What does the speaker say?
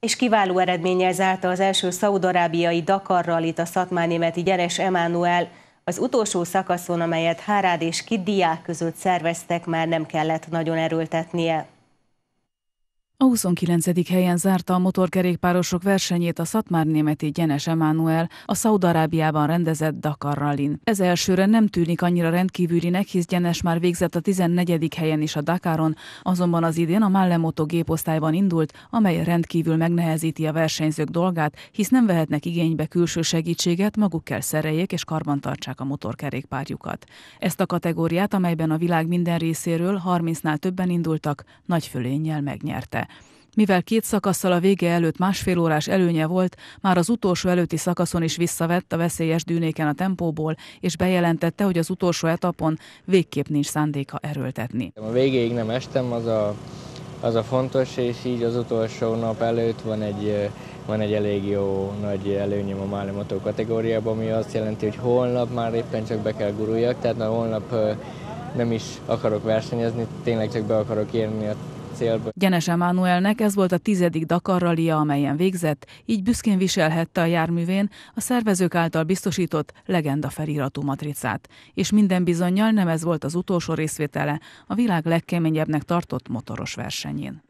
És kiváló eredménnyel zárta az első szaudarábiai Dakar rallit a szatmánémeti Gyeres Emmanuel Az utolsó szakaszon, amelyet Hárád és Kiddiák között szerveztek, már nem kellett nagyon erőltetnie. A 29. helyen zárta a motorkerékpárosok versenyét a Szatmár-németi Gyenes Emánuel a Szaudarábiában rendezett Dakar rallin. Ez elsőre nem tűnik annyira rendkívülinek, hisz Gyenes már végzett a 14. helyen is a Dakaron, azonban az idén a Mallemoto géposztályban indult, amely rendkívül megnehezíti a versenyzők dolgát, hisz nem vehetnek igénybe külső segítséget, maguk kell szereljék és karbantartsák a motorkerékpárjukat. Ezt a kategóriát, amelyben a világ minden részéről 30-nál többen indultak, nagy fölénnyel megnyerte. Mivel két szakasszal a vége előtt másfél órás előnye volt, már az utolsó előtti szakaszon is visszavett a veszélyes dűnéken a tempóból, és bejelentette, hogy az utolsó etapon végképp nincs szándéka erőltetni. A végéig nem estem, az a, az a fontos, és így az utolsó nap előtt van egy van egy elég jó nagy előnyöm a Máli kategóriában, ami azt jelenti, hogy holnap már éppen csak be kell guruljak, tehát na, holnap nem is akarok versenyezni, tényleg csak be akarok érni a célból. Gyenes Emánuelnek ez volt a tizedik Dakar rallia, amelyen végzett, így büszkén viselhette a járművén a szervezők által biztosított legenda feliratú matricát. És minden bizonyal nem ez volt az utolsó részvétele a világ legkeményebbnek tartott motoros versenyén.